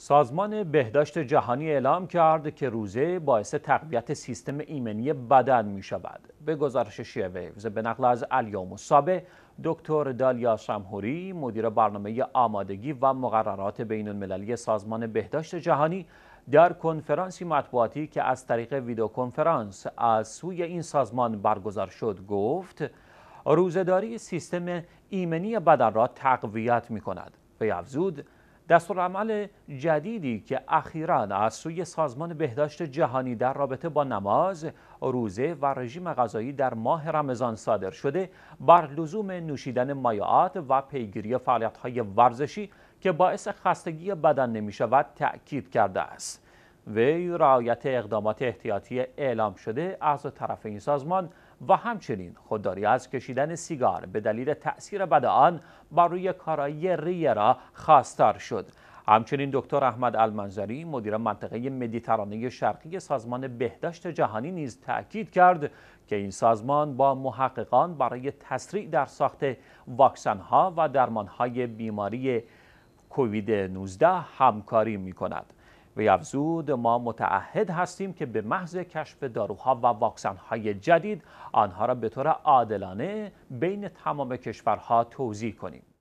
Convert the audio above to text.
سازمان بهداشت جهانی اعلام کرد که روزه باعث تقویت سیستم ایمنی بدن می شود. به گزارش شیعه به نقل از الیوم مصابه، دکتر دالیا شمهوری مدیر برنامه آمادگی و مقررات بین المللی سازمان بهداشت جهانی در کنفرانسی مطبوعاتی که از طریق ویدیو کنفرانس از سوی این سازمان برگزار شد گفت روزهداری سیستم ایمنی بدن را تقویت می کند. به افزود عمل جدیدی که اخیرا از سوی سازمان بهداشت جهانی در رابطه با نماز، روزه و رژیم غذایی در ماه رمضان صادر شده بر لزوم نوشیدن مایعات و پیگیری فعالیت‌های ورزشی که باعث خستگی بدن نمی تأکید کرده است. وی رعایت اقدامات احتیاطی اعلام شده از طرف این سازمان و همچنین خودداری از کشیدن سیگار به دلیل تأثیر بد آن بر روی کارایی ریه را خواستار شد همچنین دکتر احمد المنظری مدیر منطقه مدیترانه شرقی سازمان بهداشت جهانی نیز تأکید کرد که این سازمان با محققان برای تسریع در ساخت واکسن ها و درمان های بیماری کووید 19 همکاری می کند. وی افزود ما متعهد هستیم که به محض کشف داروها و واکسنهای جدید آنها را به طور عادلانه بین تمام کشورها توضیح کنیم